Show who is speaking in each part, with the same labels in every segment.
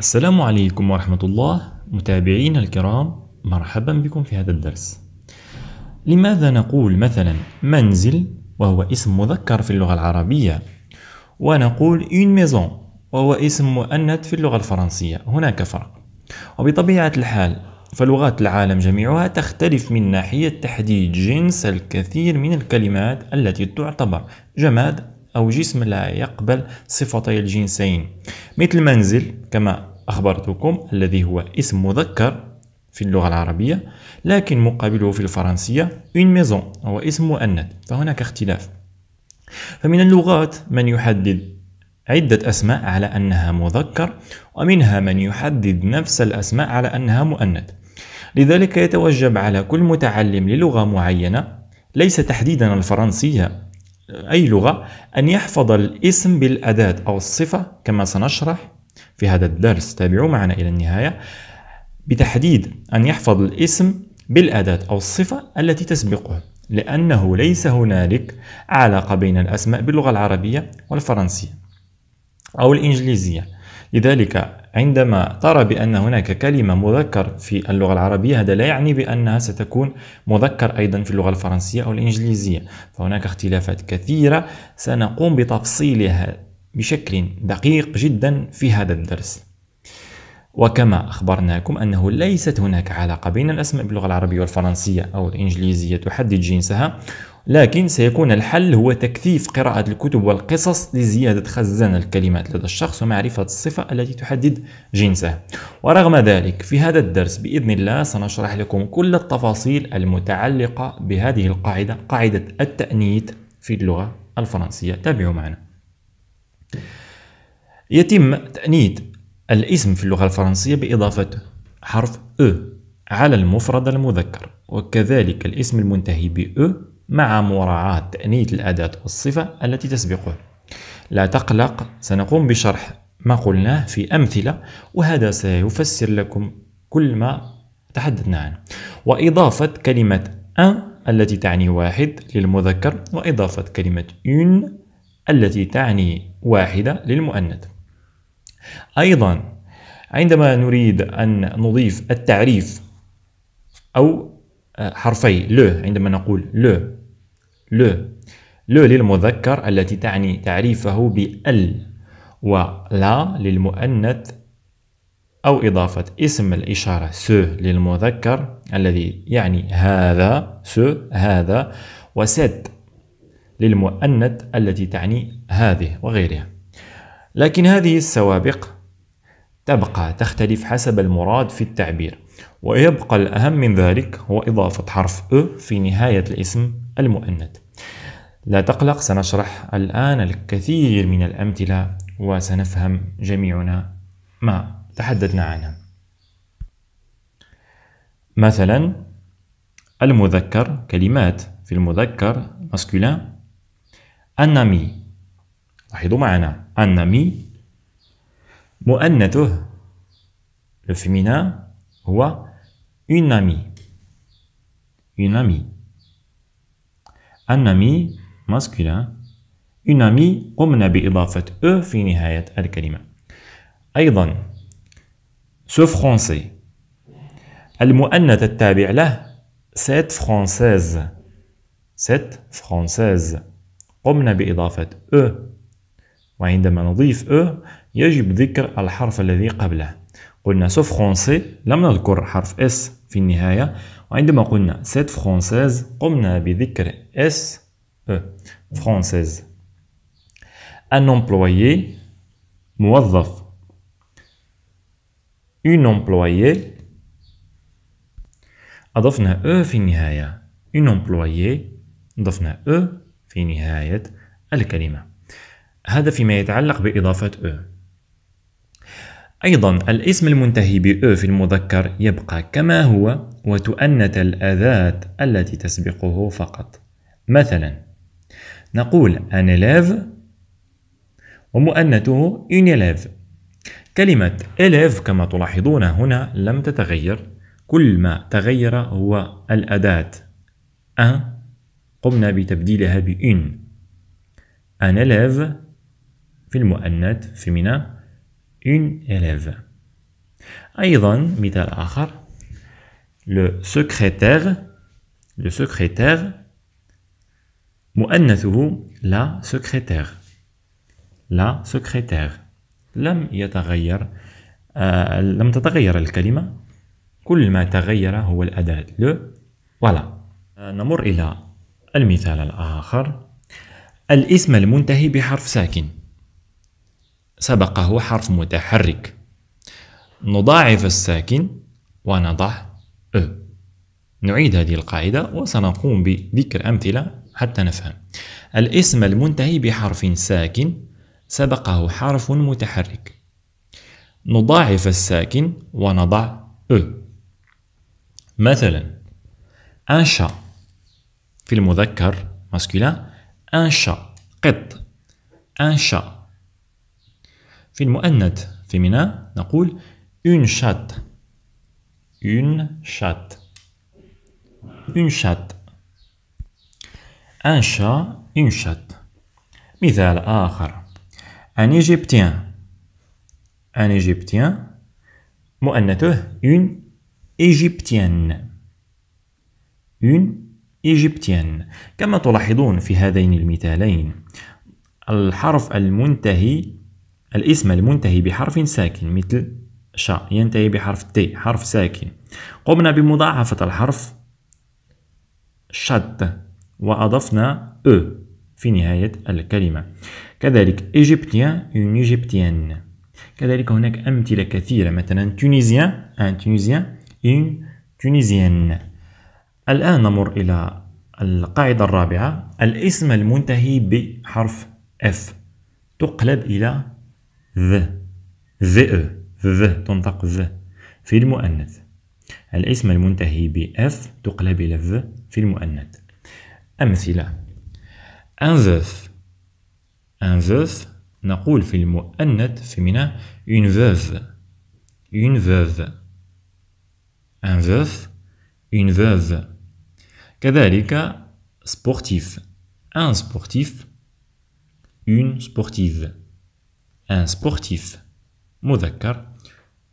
Speaker 1: السلام عليكم ورحمة الله متابعينا الكرام مرحبا بكم في هذا الدرس لماذا نقول مثلا منزل وهو اسم مذكر في اللغة العربية ونقول une maison وهو اسم مؤنث في اللغة الفرنسية هناك فرق وبطبيعة الحال فلغات العالم جميعها تختلف من ناحية تحديد جنس الكثير من الكلمات التي تعتبر جماد أو جسم لا يقبل صفتي الجنسين مثل منزل كما أخبرتكم الذي هو اسم مذكر في اللغة العربية لكن مقابله في الفرنسية une maison هو اسم مؤنث فهناك اختلاف فمن اللغات من يحدد عدة أسماء على أنها مذكر ومنها من يحدد نفس الأسماء على أنها مؤنث لذلك يتوجب على كل متعلم للغة معينة ليس تحديدا الفرنسية أي لغة أن يحفظ الاسم بالأداة أو الصفة كما سنشرح في هذا الدرس تابعوا معنا إلى النهاية بتحديد أن يحفظ الاسم بالأداة أو الصفة التي تسبقه لأنه ليس هنالك علاقة بين الأسماء باللغة العربية والفرنسية أو الإنجليزية لذلك عندما ترى بأن هناك كلمة مذكر في اللغة العربية هذا لا يعني بأنها ستكون مذكر أيضا في اللغة الفرنسية أو الإنجليزية فهناك اختلافات كثيرة سنقوم بتفصيلها بشكل دقيق جدا في هذا الدرس وكما أخبرناكم أنه ليست هناك علاقة بين الأسماء باللغة العربية والفرنسية أو الإنجليزية تحدد جنسها لكن سيكون الحل هو تكثيف قراءة الكتب والقصص لزيادة خزان الكلمات لدى الشخص ومعرفة الصفة التي تحدد جنسه ورغم ذلك في هذا الدرس بإذن الله سنشرح لكم كل التفاصيل المتعلقة بهذه القاعدة قاعدة التأنيث في اللغة الفرنسية تابعوا معنا يتم تأنيد الاسم في اللغة الفرنسية بإضافة حرف أ e على المفرد المذكر وكذلك الاسم المنتهي بأو e مع مراعاة تأنية الأداة والصفة التي تسبقه لا تقلق سنقوم بشرح ما قلناه في أمثلة وهذا سيفسر لكم كل ما تحدثنا عنه وإضافة كلمة أن التي تعني واحد للمذكر وإضافة كلمة أن التي تعني واحدة للمؤنث أيضا عندما نريد أن نضيف التعريف أو آه، حرفي لو عندما نقول لو لو لو للمذكر التي تعني تعريفه بال ولا للمؤنث أو إضافة اسم الإشارة سو للمذكر الذي يعني هذا سو هذا وست للمؤنث التي تعني هذه وغيرها لكن هذه السوابق تبقى تختلف حسب المراد في التعبير ويبقى الأهم من ذلك هو إضافة حرف أ في نهاية الاسم المؤنث لا تقلق سنشرح الآن الكثير من الأمثلة وسنفهم جميعنا ما تحدثنا عنها مثلا المذكر كلمات في المذكر ماسكولين un ami لاحظوا معنا أن مي مؤنثه لو فيمينا هو اون امي اون امي ان امي ماسكولان اون امي قمنا بإضافة أ في نهاية الكلمة أيضا سو فرونسي المؤنث التابع له سيت فرونسيز سيت فرونسيز قمنا بإضافة أ وعندما نضيف أو يجب ذكر الحرف الذي قبله قلنا سو فرونسي لم نذكر حرف اس في النهاية وعندما قلنا سيت فرونسيز قمنا بذكر اس أو فرونسيز ان امبلويي موظف اون امبلويي أضفنا أو في النهاية اون امبلويي ضفنا أو في نهاية الكلمة هذا فيما يتعلق بإضافة أ أيضا الاسم المنتهي بأو في المذكر يبقى كما هو وتؤنت الأداة التي تسبقه فقط مثلا نقول ان إليف ومؤنته إن إليف كلمة إليف كما تلاحظون هنا لم تتغير كل ما تغير هو الأداة أن أه؟ قمنا بتبديلها بإن أن إليف في المؤنث féminin une élève. أيضا مثال آخر le secrétaire le secrétaire مؤنثه لا secrétaire لا secrétaire لم يتغير آه لم تتغير الكلمة كل ما تغير هو الأداة لو فوالا آه، نمر إلى المثال الآخر الاسم المنتهي بحرف ساكن سبقه حرف متحرك نضاعف الساكن ونضع أ نعيد هذه القاعدة وسنقوم بذكر أمثلة حتى نفهم الاسم المنتهي بحرف ساكن سبقه حرف متحرك نضاعف الساكن ونضع أ مثلا أنشا في المذكر ماسكولين أنشا قط أنشا في المؤنث فيمينا نقول une chatte une chatte une chatte un chat une chatte مثال آخر un égyptien un égyptien مؤنثه une égyptienne une égyptienne كما تلاحظون في هذين المثالين الحرف المنتهي الاسم المنتهي بحرف ساكن مثل شا ينتهي بحرف تي حرف ساكن قمنا بمضاعفة الحرف شد وأضفنا أ في نهاية الكلمة كذلك إيجيبتيان une إيجيبتيان كذلك هناك أمثلة كثيرة مثلا تونيزيان أن تونيزيان une تونيزيان الآن نمر إلى القاعدة الرابعة الاسم المنتهي بحرف F تقلب إلى ذ ذ ذ تنطق ذ في المؤنث الاسم المنتهي ب اف تقلب إلى ذ في المؤنث أمثلة ان ان أنذث نقول في المؤنث منا اون veuve اون veuve ان veuf اون veuve كذلك سبورتيف ان سبورتيف اون سبورتيف un sportif مذكر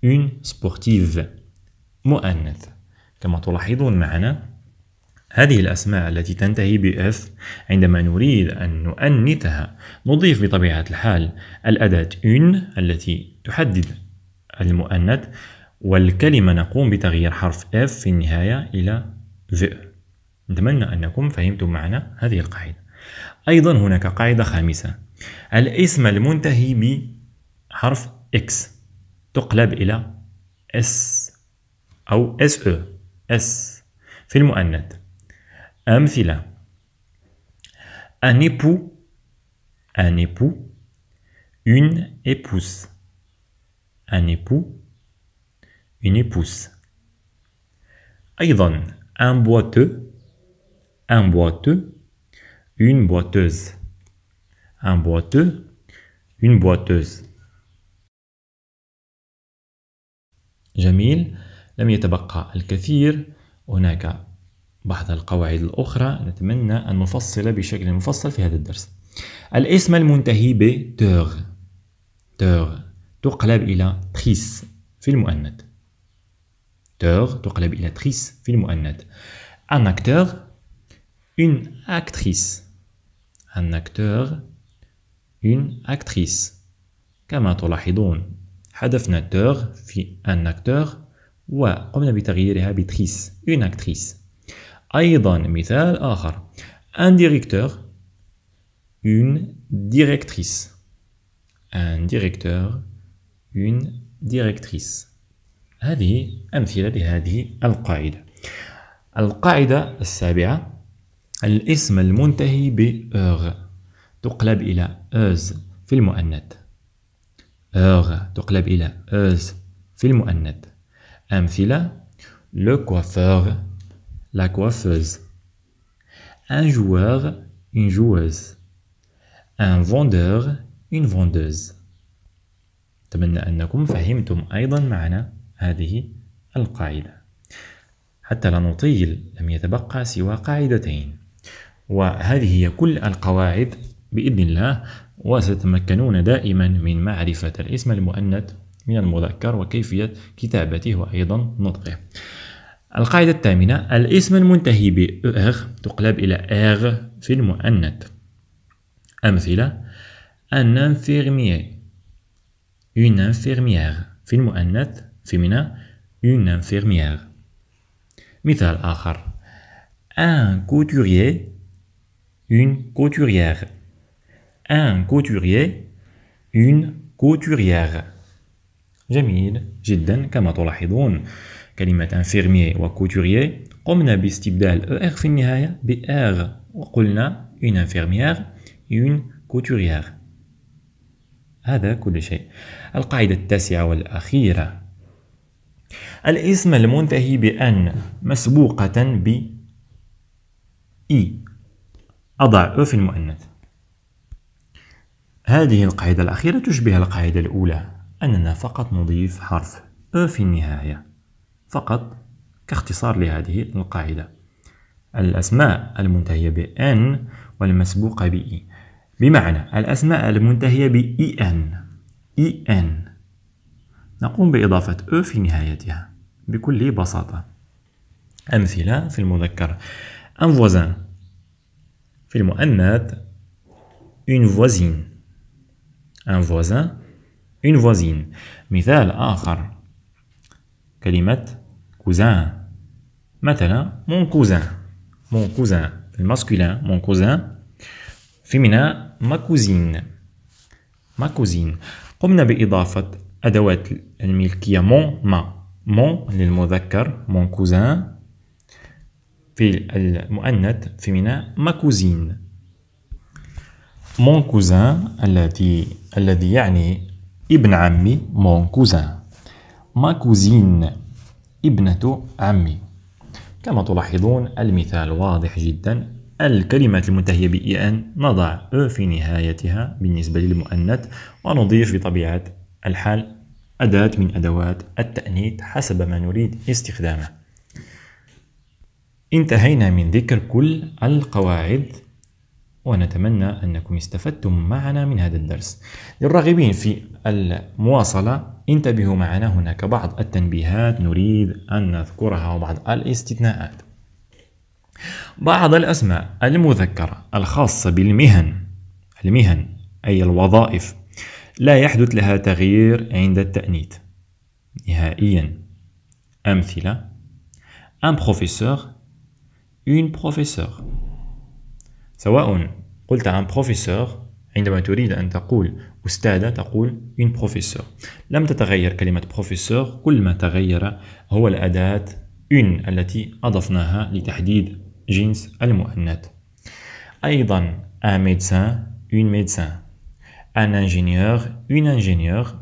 Speaker 1: une sportive مؤنث كما تلاحظون معنا هذه الأسماء التي تنتهي بإف عندما نريد أن نؤنثها نضيف بطبيعة الحال الأداة une التي تحدد المؤنث والكلمة نقوم بتغيير حرف F في النهاية إلى V نتمنى أنكم فهمتم معنا هذه القاعدة أيضا هناك قاعدة خامسة الاسم المنتهي بحرف اكس تقلب الى اس او اس او اس في المؤنث امثله ان ايبو ان ايبو اون ايبوس ان ايبو اون ايبوس ايضا ان بواتو ان بواتو اون بواتوز un boiteux, une boiteuse. جميل لم يتبقى الكثير هناك بعض القواعد الأخرى نتمنى أن نفصل بشكل مفصل في هذا الدرس الاسم المنتهي ب تور تور تقلب إلى تريس في المؤنث تور تقلب إلى تريس في المؤنث un acteur une actrice un acteur une actrice كما تلاحظون حذفنا تور في ان اكتور وقمنا بتغييرها بتريس une actrice أيضا مثال آخر un directeur une directrice un directeur une directrice هذه أمثلة لهذه القاعدة القاعدة السابعة الاسم المنتهي بأغ تقلب إلى أز في المؤنث أغ تقلب إلى أز في المؤنث أمثلة le coiffeur la coiffeuse un joueur une joueuse un vendeur une vendeuse أتمنى أنكم فهمتم أيضا معنى هذه القاعدة حتى لا نطيل لم يتبقى سوى قاعدتين وهذه هي كل القواعد بإذن الله وستتمكنون دائما من معرفة الاسم المؤنث من المذكر وكيفية كتابته وأيضا نطقه القاعدة الثامنة الاسم المنتهي بـ -ر تقلب إلى إغ في المؤنث أمثلة أن infirmier une infirmière في المؤنث في féminin une infirmière مثال آخر un couturier une couturière un couturier une couturière جميل جدا كما تلاحظون كلمة infirmier وكوتورييه قمنا باستبدال er في النهاية بR وقلنا une infirmière une couturière هذا كل شيء القاعدة التاسعة والأخيرة الاسم المنتهي بأن مسبوقة ب إي e. أضع أو e في المؤنث هذه القاعدة الأخيرة تشبه القاعدة الأولى أننا فقط نضيف حرف أ في النهاية فقط كاختصار لهذه القاعدة الأسماء المنتهية بـ n والمسبوقة بـ e بمعنى الأسماء المنتهية بـ إن e e n نقوم بإضافة أ في نهايتها بكل بساطة أمثلة في المذكر un voisin في المؤنث une voisine un voisin une voisine مثال آخر كلمة cousin مثلا mon cousin mon cousin Masculin. mon cousin Féminin. ma cousine ma cousine قمنا بإضافة أدوات الملكية mon ما mon للمذكر mon cousin في المؤنث فيمينا ما كوزين مون كوزان التي الذي يعني ابن عمي مون كوزان ما كوزين ابنة عمي كما تلاحظون المثال واضح جدا الكلمات المنتهية بإي أن نضع أو في نهايتها بالنسبة للمؤنث ونضيف بطبيعة الحال أداة من أدوات التأنيث حسب ما نريد استخدامه انتهينا من ذكر كل القواعد ونتمنى أنكم استفدتم معنا من هذا الدرس للراغبين في المواصلة انتبهوا معنا هناك بعض التنبيهات نريد أن نذكرها وبعض الاستثناءات بعض الأسماء المذكرة الخاصة بالمهن المهن أي الوظائف لا يحدث لها تغيير عند التأنيث نهائيا أمثلة un professeur une professeure سواء قلت عن بروفيسور عندما تريد أن تقول أستاذة تقول إن بروفيسور لم تتغير كلمة بروفيسور كل ما تغير هو الأداة إن التي أضفناها لتحديد جنس المؤنث أيضا أن ميدسان إن ميدسان أن إنجينيور إن إنجينيور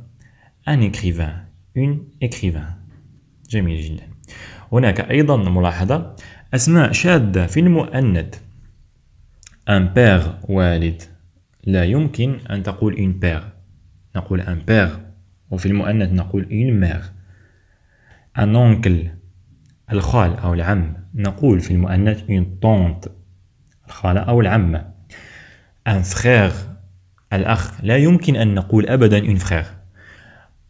Speaker 1: أن إكريفان إن إكريفان جميل جدا هناك أيضا ملاحظة أسماء شاذة في المؤنث un père والد لا يمكن أن تقول une père نقول un père وفي المؤنث نقول une mère un oncle الخال أو العم نقول في المؤنث une tante الخالة أو العمة un frère الأخ لا يمكن أن نقول أبدا une frère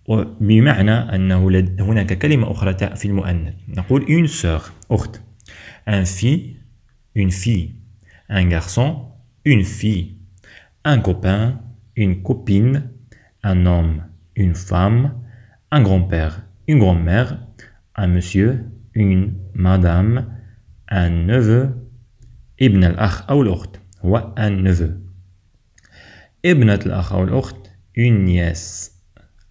Speaker 1: وبمعنى أنه هناك كلمة أخرى في المؤنث نقول une sœur أخت un fille une fille un garçon, une fille, un copain, une copine, un homme, une femme, un grand-père, une grand-mère, un monsieur, une madame, un neveu, Ibn al-Akh ou ou un neveu. Ibn al-Akh ou une nièce,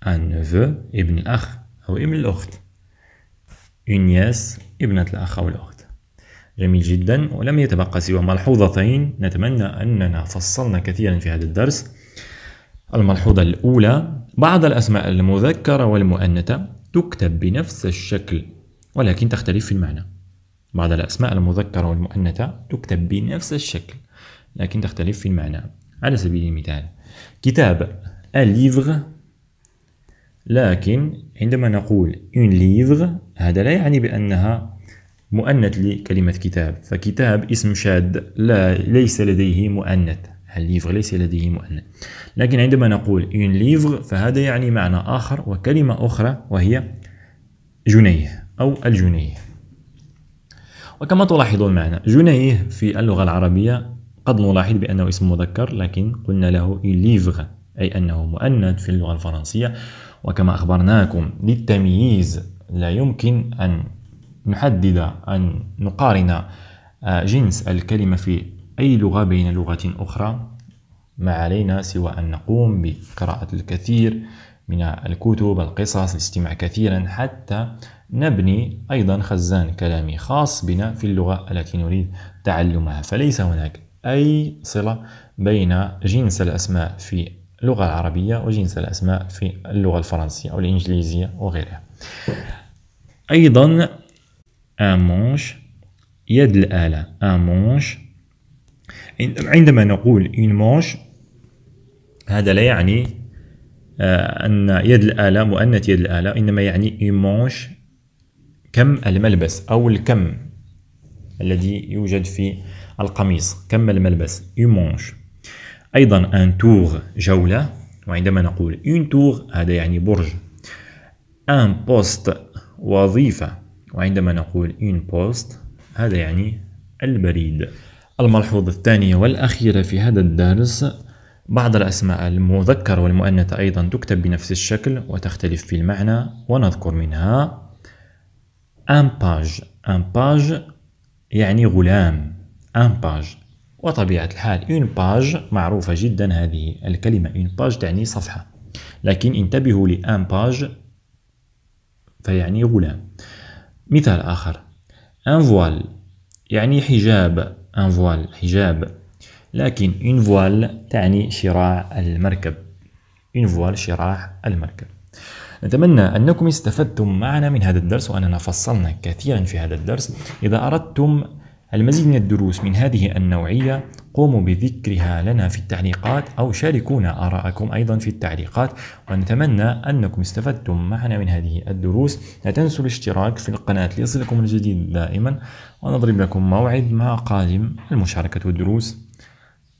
Speaker 1: un neveu, Ibn al-Akh ou Ibn Une nièce, Ibn al-Akh ou جميل جدا ولم يتبقى سوى ملحوظتين نتمنى أننا فصلنا كثيرا في هذا الدرس الملحوظة الأولى بعض الأسماء المذكرة والمؤنثة تكتب بنفس الشكل ولكن تختلف في المعنى بعض الأسماء المذكرة والمؤنثة تكتب بنفس الشكل لكن تختلف في المعنى على سبيل المثال كتاب الليفغ لكن عندما نقول اون ليفغ هذا لا يعني بأنها مؤنث لكلمة كتاب فكتاب اسم شاذ لا ليس لديه مؤنث ليفغ ليس لديه مؤنث لكن عندما نقول اون ليفغ فهذا يعني معنى آخر وكلمة أخرى وهي جنيه أو الجنيه وكما تلاحظون معنا جنيه في اللغة العربية قد نلاحظ بأنه اسم مذكر لكن قلنا له ليفغ أي أنه مؤنث في اللغة الفرنسية وكما أخبرناكم للتمييز لا يمكن أن نحدد أن نقارن آه، جنس الكلمة في أي لغة بين لغات أخرى ما علينا سوى أن نقوم بقراءة الكثير من الكتب القصص الاستماع كثيرا حتى نبني أيضا خزان كلامي خاص بنا في اللغة التي نريد تعلمها فليس هناك أي صلة بين جنس الأسماء في اللغة العربية وجنس الأسماء في اللغة الفرنسية أو الإنجليزية وغيرها أيضا ان مونش يد الآلة ان مونش عندما نقول اون مونش هذا لا يعني آه، أن يد الآلة مؤنث يد الآلة إنما يعني اون مونش كم الملبس أو الكم الذي يوجد في القميص كم الملبس اون مونش أيضا ان تور جولة وعندما نقول اون تور هذا يعني برج ان بوست وظيفة وعندما نقول une بوست هذا يعني البريد الملحوظة الثانية والأخيرة في هذا الدرس بعض الأسماء المذكر والمؤنث أيضا تكتب بنفس الشكل وتختلف في المعنى ونذكر منها ان باج ان باج يعني غلام ان باج وطبيعة الحال اون باج معروفة جدا هذه الكلمة اون باج تعني صفحة لكن انتبهوا لان باج فيعني غلام مثال آخر ان فوال يعني حجاب ان فوال حجاب لكن اون فوال تعني شراع المركب اون فوال شراع المركب نتمنى أنكم استفدتم معنا من هذا الدرس وأننا فصلنا كثيرا في هذا الدرس إذا أردتم المزيد من الدروس من هذه النوعية قوموا بذكرها لنا في التعليقات أو شاركونا آراءكم أيضا في التعليقات ونتمنى أنكم استفدتم معنا من هذه الدروس لا تنسوا الاشتراك في القناة ليصلكم الجديد دائما ونضرب لكم موعد مع قادم المشاركة والدروس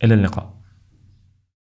Speaker 1: إلى اللقاء